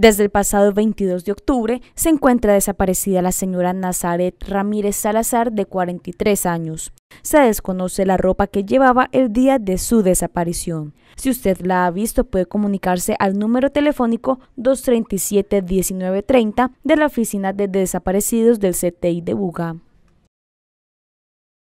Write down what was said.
Desde el pasado 22 de octubre se encuentra desaparecida la señora Nazaret Ramírez Salazar, de 43 años. Se desconoce la ropa que llevaba el día de su desaparición. Si usted la ha visto, puede comunicarse al número telefónico 237-1930 de la Oficina de Desaparecidos del CTI de Buga.